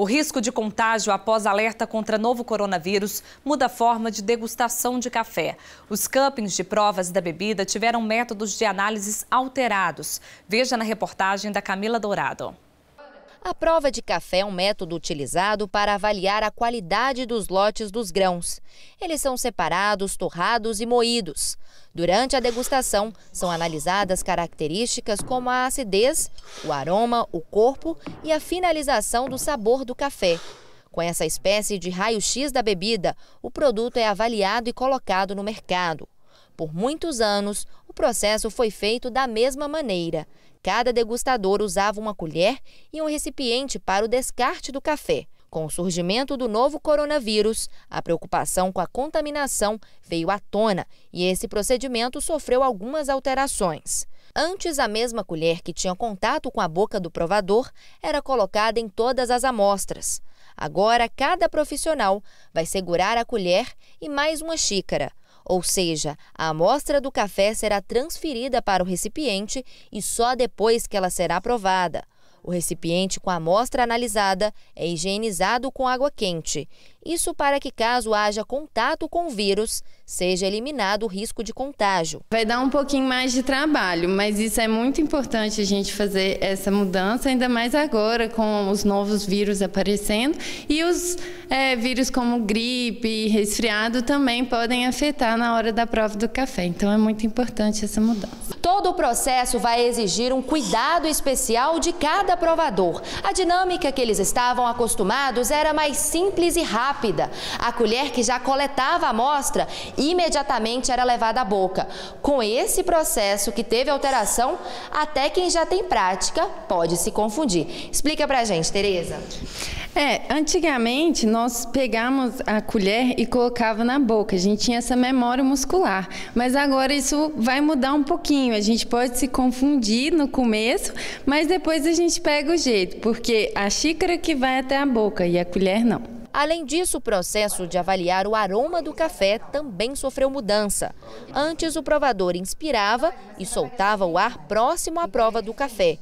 O risco de contágio após alerta contra novo coronavírus muda a forma de degustação de café. Os campings de provas da bebida tiveram métodos de análises alterados. Veja na reportagem da Camila Dourado. A prova de café é um método utilizado para avaliar a qualidade dos lotes dos grãos. Eles são separados, torrados e moídos. Durante a degustação, são analisadas características como a acidez, o aroma, o corpo e a finalização do sabor do café. Com essa espécie de raio-x da bebida, o produto é avaliado e colocado no mercado. Por muitos anos, o processo foi feito da mesma maneira. Cada degustador usava uma colher e um recipiente para o descarte do café. Com o surgimento do novo coronavírus, a preocupação com a contaminação veio à tona e esse procedimento sofreu algumas alterações. Antes, a mesma colher que tinha contato com a boca do provador era colocada em todas as amostras. Agora, cada profissional vai segurar a colher e mais uma xícara, ou seja, a amostra do café será transferida para o recipiente e só depois que ela será aprovada. O recipiente com a amostra analisada é higienizado com água quente. Isso para que, caso haja contato com o vírus, seja eliminado o risco de contágio. Vai dar um pouquinho mais de trabalho, mas isso é muito importante a gente fazer essa mudança, ainda mais agora com os novos vírus aparecendo. E os é, vírus como gripe e resfriado também podem afetar na hora da prova do café. Então é muito importante essa mudança. Todo o processo vai exigir um cuidado especial de cada provador. A dinâmica que eles estavam acostumados era mais simples e rápida. A colher que já coletava a amostra imediatamente era levada à boca. Com esse processo que teve alteração, até quem já tem prática pode se confundir. Explica pra gente, Tereza. É, antigamente nós pegávamos a colher e colocava na boca. A gente tinha essa memória muscular, mas agora isso vai mudar um pouquinho. A gente pode se confundir no começo, mas depois a gente pega o jeito, porque a xícara que vai até a boca e a colher não. Além disso, o processo de avaliar o aroma do café também sofreu mudança. Antes, o provador inspirava e soltava o ar próximo à prova do café.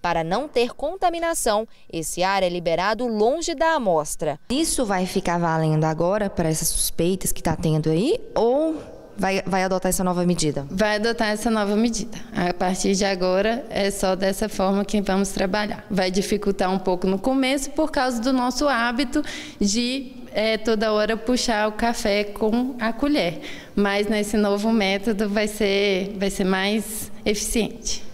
Para não ter contaminação, esse ar é liberado longe da amostra. Isso vai ficar valendo agora para essas suspeitas que está tendo aí ou vai, vai adotar essa nova medida? Vai adotar essa nova medida. A partir de agora, é só dessa forma que vamos trabalhar. Vai dificultar um pouco no começo por causa do nosso hábito de é, toda hora puxar o café com a colher. Mas nesse novo método vai ser, vai ser mais eficiente.